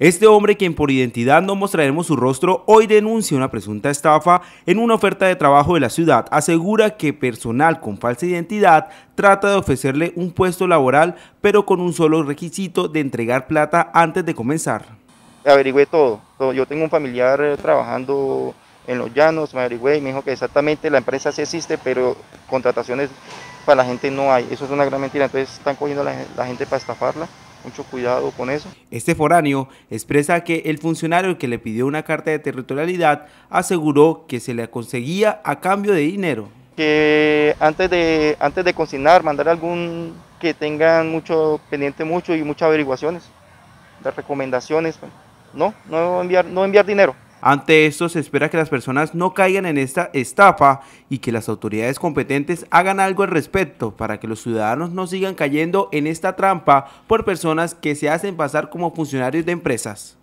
Este hombre, quien por identidad no mostraremos su rostro, hoy denuncia una presunta estafa en una oferta de trabajo de la ciudad. Asegura que personal con falsa identidad trata de ofrecerle un puesto laboral, pero con un solo requisito de entregar plata antes de comenzar. Averigüé todo. Yo tengo un familiar eh, trabajando en los llanos, me averigüé y me dijo que exactamente la empresa sí existe, pero contrataciones para la gente no hay. Eso es una gran mentira. Entonces están cogiendo a la gente para estafarla mucho cuidado con eso. Este foráneo expresa que el funcionario que le pidió una carta de territorialidad aseguró que se le conseguía a cambio de dinero. Que antes de, antes de consignar, mandar algún que tengan mucho pendiente mucho y muchas averiguaciones, las recomendaciones, pues, no, no enviar, no enviar dinero. Ante esto se espera que las personas no caigan en esta estafa y que las autoridades competentes hagan algo al respecto para que los ciudadanos no sigan cayendo en esta trampa por personas que se hacen pasar como funcionarios de empresas.